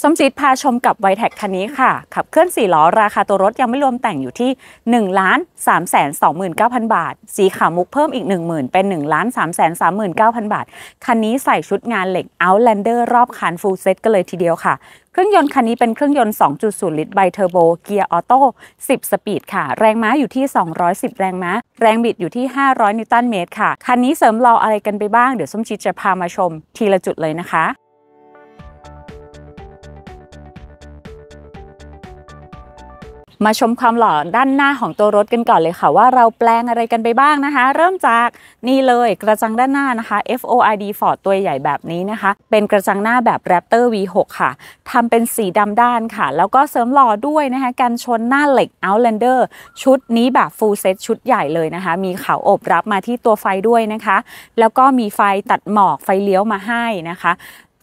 สมศิ์พาชมกับไวแท็กคันนี้ค่ะ ขับเคลื่อน 4 ล้อราคาตัวรถยังไม่รวมแต่งอยู่ที่ 1 3 2 9 0 0 0 บาท สีขาวมุกเพิ่มอีก1 0,000 เป็น 1 3 3 9 0 0 0 บาท คันนี้ใส่ชุดงานเหล็ก Outlander รอบคันฟูลเซ็ตกันเลยทีเดียวค่ะเครื่องยนต์คันนี้เป็นเครื่องยนต์2.0ลิตรไบเทอร์โบเกียร์ออโต้10 สปีดค่ะ แรงม้าอยู่ที่ 210 แรงม้า แรงบิดอยู่ที่ 500 นิวตันเมตร ค่ะคันนี้เสริมรออะไรกันไปบ้างเดี๋ยวสมชิตจะพามาชม ทีละจุดเลยนะคะมาชมความหล่อด้านหน้าของตัวรถกันก่อนเลยค่ะ ว่าเราแปลงอะไรกันไปบ้างนะคะ เริ่มจากนี่เลยกระจังด้านหน้านะคะ FOID Ford ตัวใหญ่แบบนี้นะคะ เป็นกระจังหน้าแบบ Raptor V6 ค่ะทำเป็นสีดำด้านค่ะ แล้วก็เสริมหล่อด้วยนะคะ กันชนหน้าเหล็ก Outlander ชุดนี้แบบ Full Set ชุดใหญ่เลยนะคะ มีเขาอบรับมาที่ตัวไฟด้วยนะคะ แล้วก็มีไฟตัดหมอกไฟเลี้ยวมาให้นะคะ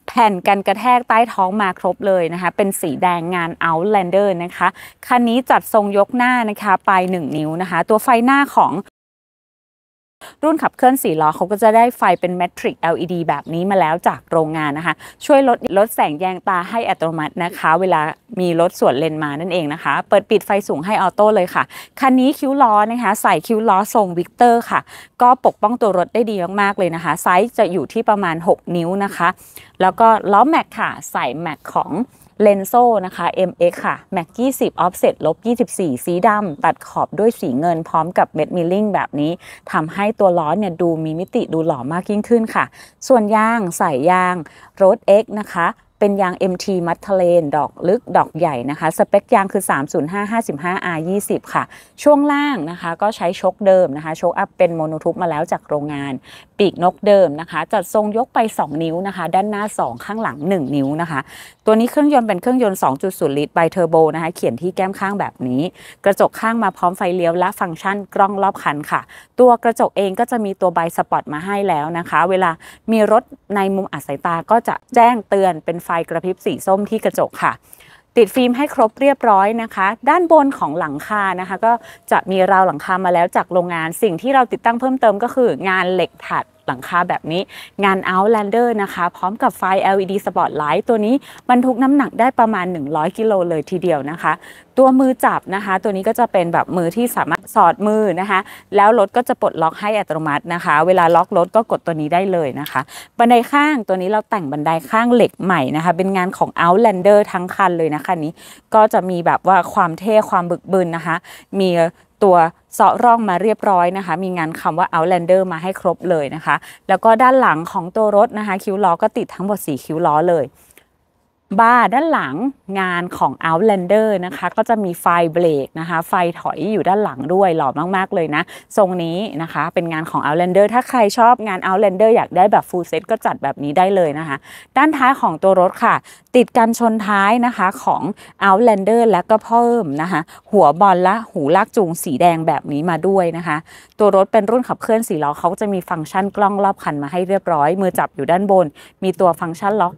แผ่นกันกระแทกใต้ท้องมาครบเลยนะคะ เป็นสีแดงงาน Outlander นะคะ คันนี้จัดทรงยกหน้านะคะไป 1 นิ้วนะคะ ตัวไฟหน้าของรุ่นขับเคลื่อนสีล้อเขาก็จะได้ไฟเป็นแมทริก LED แบบนี้มาแล้วจากโรงงานนะคะ ช่วยลดลดแสงแยงตาให้อัตโนมัตินะคะ เวลามีรถสวนเลนมานั่นเองนะคะ เปิดปิดไฟสูงให้ออโต้เลยค่ะ คันนี้คิ้วล้อนะคะ ใส่คิ้วล้อทรงวิกเตอร์ค่ะ ก็ปกป้องตัวรถได้ดีมากๆเลยนะคะ ไซส์จะอยู่ที่ประมาณ 6 นิ้วนะคะ แล้วก็ล้อแม็กค่ะ ใส่แม็กของเลนโซนะคะ MX ค่ะ Mac 20 Offset ลบ 24สีดำตัดขอบด้วยสีเงินพร้อมกับเม็ดมิลลิ่งแบบนี้ทำให้ตัวล้อเนี่ยดูมีมิติดูหล่อมากยิ่งขึ้นค่ะ ส่วนยางใส่ยยาง Road X นะคะเป็นยาง MT มัทเทเลน ดอกลึกดอกใหญ่นะคะ สเปคยางคือ 305 55 R 20ค่ะ ช่วงล่างนะคะ ก็ใช้ชกเดิมนะคะชกอัพเป็นโมโนทุปมาแล้วจากโรงงาน ปีกนกเดิมนะคะ จัดทรงยกไป 2 นิ้วนะคะ ด้านหน้า 2 ข้างหลัง 1 นิ้วนะคะ ตัวนี้เครื่องยนต์เป็นเครื่องยนต์ 2.0 ลิตรไบเทอร์โบ นะคะ เขียนที่แก้มข้างแบบนี้ กระจกข้างมาพร้อมไฟเลี้ยวและฟังก์ชันกล้องรอบคันค่ะ ตัวกระจกเองก็จะมีตัวใบสปอตมาให้แล้วนะคะ เวลามีรถในมุมอัศสายตาก็จะแจ้งเตือนเป็นไฟกระพริบสีส้มที่กระจกค่ะ ติดฟิล์มให้ครบเรียบร้อยนะคะ ด้านบนของหลังคานะคะ ก็จะมีราวหลังคามาแล้วจากโรงงานสิ่งที่เราติดตั้งเพิ่มเติมก็คืองานเหล็กถัดหลังคาแบบนี้งาน Outlander นะคะ พร้อมกับไฟ LED Spotlight ตัวนี้บรรทุกน้ำหนักได้ประมาณ 100กิโลเลยทีเดียวนะคะ ตัวมือจับนะคะ ตัวนี้ก็จะเป็นแบบมือที่สามารถสอดมือนะคะ แล้วรถก็จะปลดล็อกให้อัตโนมัตินะคะ เวลาล็อกรถก็กดตัวนี้ได้เลยนะคะ บันไดข้างตัวนี้เราแต่งบันไดข้างเหล็กใหม่นะคะ เป็นงานของ Outlander ทั้งคันเลยนะคะนี้ก็จะมีแบบว่าความเท่ความบึกบึนนะคะ มีตัวเสาะร่องมาเรียบร้อยนะคะ มีงานคำว่า Outlander มาให้ครบเลยนะคะ แล้วก็ด้านหลังของตัวรถนะคะคิ้วล้อก็ติดทั้งหมด4คิ้วล้อเลยบาร์ด้านหลังงานของ Outlander นะคะก็จะมีไฟเบรกนะคะไฟถอยอยู่ด้านหลังด้วยหล่อมากๆเลยนะ ทรงนี้นะคะเป็นงานของ Outlander ถ้าใครชอบงาน Outlander อยากได้แบบ full set ก็จัดแบบนี้ได้เลยนะคะ ด้านท้ายของตัวรถค่ะ ติดกันชนท้ายนะคะของ Outlander และก็เพิ่มนะคะหัวบอลและหูลากจูงสีแดงแบบนี้มาด้วยนะคะ ตัวรถเป็นรุ่นขับเคลื่อนสีล้อเขาจะมีฟังก์ชันกล้องรอบคันมาให้เรียบร้อยมือจับอยู่ด้านบน มีตัวฟังก์ชันล็อก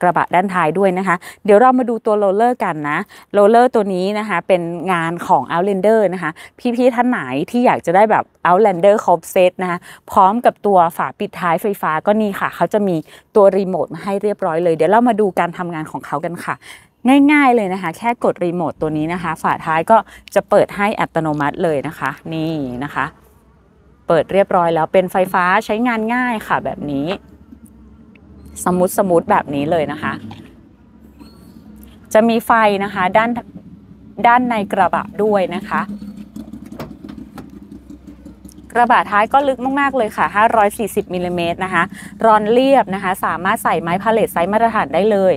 กระบะ ด้านท้ายด้วยนะคะ เดี๋ยวเรามาดูตัวโรลเลอร์ กันนะโรลเลอร์ตัวนี้นะคะ เป็นงานของ Outlander นะคะพี่ๆท่านไหนที่อยากจะได้แบบ Outlander ครบเซตนะคะ พร้อมกับตัวฝาปิดท้ายไฟฟ้าก็นี่ค่ะเขาจะมีตัวรีโมทมาให้เรียบร้อยเลยเดี๋ยวเรามาดูการทำงานของเขากันค่ะ ง่ายๆเลยนะคะ แค่กดรีโมทตัวนี้นะคะ ฝาท้ายก็จะเปิดให้อัตโนมัติเลยนะคะ นี่นะคะ เปิดเรียบร้อยแล้วเป็นไฟฟ้าใช้งานง่ายค่ะแบบนี้สมูทสมูทแบบนี้เลยนะคะ จะมีไฟนะคะด้านด้านในกระบะด้วยนะคะ กระบะท้ายก็ลึกมากๆ เลยค่ะ 540มิลลิเมตรนะคะ รอนเรียบนะคะ สามารถใส่ไม้พาเลตไซส์มาตรฐานได้เลย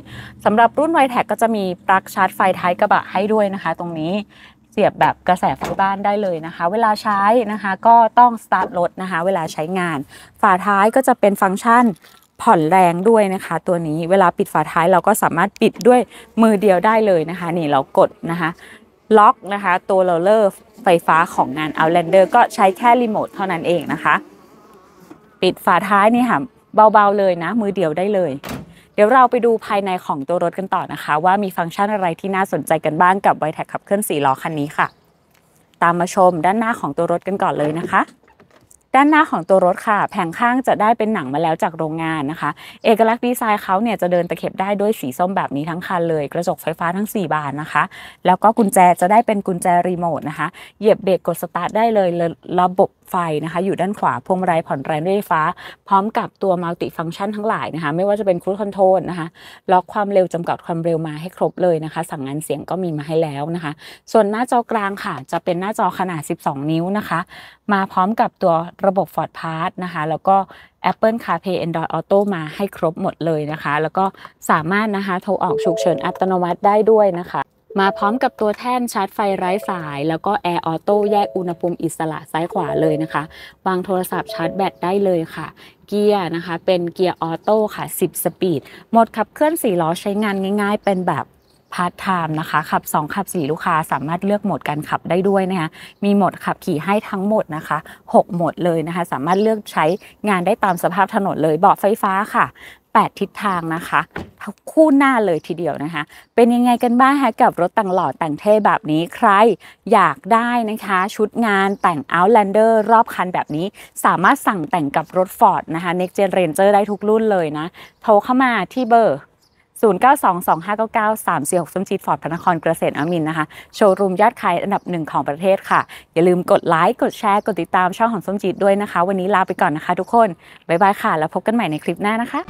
สำหรับรุ่นไวแท็กก็จะมีปลั๊กชาร์จไฟท้ายกระบะให้ด้วยนะคะตรงนี้เสียบแบบกระแสไฟบ้านได้เลยนะคะ เวลาใช้นะคะก็ต้องสตาร์ทรถนะคะเวลาใช้งาน ฝาท้ายก็จะเป็นฟังก์ชันผ่อนแรงด้วยนะคะตัวนี้เวลาปิดฝาท้ายเราก็สามารถปิดด้วยมือเดียวได้เลยนะคะ นี่เรากดนะคะ ล็อกนะคะตัวเราเลอร์ไฟฟ้าของงาน Outlander ก็ใช้แค่รีโมทเท่านั้นเองนะคะ ปิดฝาท้ายนี่ค่ะเบาๆเลยนะ มือเดียวได้เลย เดี๋ยวเราไปดูภายในของตัวรถกันต่อนะคะ ว่ามีฟังก์ชันอะไรที่น่าสนใจกันบ้างกับไวแท็กขับเคลื่อนสีล้อคันนี้ค่ะ ตามมาชมด้านหน้าของตัวรถกันก่อนเลยนะคะด้านหน้าของตัวรถค่ะ แผงข้างจะได้เป็นหนังมาแล้วจากโรงงานนะคะ เอกลักษณ์ดีไซน์เขาเนี่ยจะเดินตะเข็บได้ด้วยสีส้มแบบนี้ทั้งคันเลย กระจกไฟฟ้าทั้ง 4 บานนะคะ แล้วก็กุญแจจะได้เป็นกุญแจรีโมทนะคะ เหยียบเบรกกดสตาร์ทได้เลยระบบไฟนะคะ อยู่ด้านขวา พวงมาลัยผ่อนแรงด้วยไฟฟ้า พร้อมกับตัวมัลติฟังก์ชันทั้งหลายนะคะ ไม่ว่าจะเป็นครูคอนโทรลนะคะล็อกความเร็วจำกัดความเร็วมาให้ครบเลยนะคะ สั่งงานเสียงก็มีมาให้แล้วนะคะ ส่วนหน้าจอกลางค่ะ จะเป็นหน้าจอขนาด 12 นิ้วนะคะ มาพร้อมกับตัวระบบ Ford Pass นะคะ แล้วก็ Apple CarPlay Android Auto มาให้ครบหมดเลยนะคะ แล้วก็สามารถนะคะโทรออกฉุกเฉินอัตโนมัติได้ด้วยนะคะ มาพร้อมกับตัวแท่นชาร์จไฟไร้สาย แล้วก็แอร์ออโต้แยกอุณหภูมิอิสระซ้ายขวาเลยนะคะ วางโทรศัพท์ชาร์จแบตได้เลยค่ะ เกียร์นะคะเป็นเกียร์ออโต้ค่ะ 10 สปีดโหมดขับเคลื่อน4ล้อใช้งานง่าย ๆ เป็นแบบพาร์ทไทม์นะคะขับ2ขับ 4 ลูกค้าสามารถเลือกโหมดการขับได้ด้วยนะคะมีโหมดขับขี่ให้ทั้งหมดนะคะ6โหมดเลยนะคะ สามารถเลือกใช้งานได้ตามสภาพถนนเลยเบาะไฟฟ้าค่ะ 8 ทิศทางนะคะคู่หน้าเลยทีเดียวนะคะ เป็นยังไงกันบ้างคะกับรถต่างหล่อ แต่งเท่แบบนี้ใครอยากได้นะคะ ชุดงานแต่ง Outlander รอบคันแบบนี้ สามารถสั่งแต่งกับรถ Ford นะคะ Next Gen Ranger ได้ทุกรุ่นเลยนะโทรเข้ามาที่เบอร์0922599346ฟอร์ดพระนครเกษตรอมินนะคะ โชว์รูมยอดขายอันดับหนึ่งของประเทศค่ะ อย่าลืมกดไลค์ กดแชร์ กดติดตามช่องของส้มจีดด้วยนะคะ วันนี้ลาไปก่อนนะคะทุกคน บ๊ายบายค่ะ แล้วพบกันใหม่ในคลิปหน้านะคะ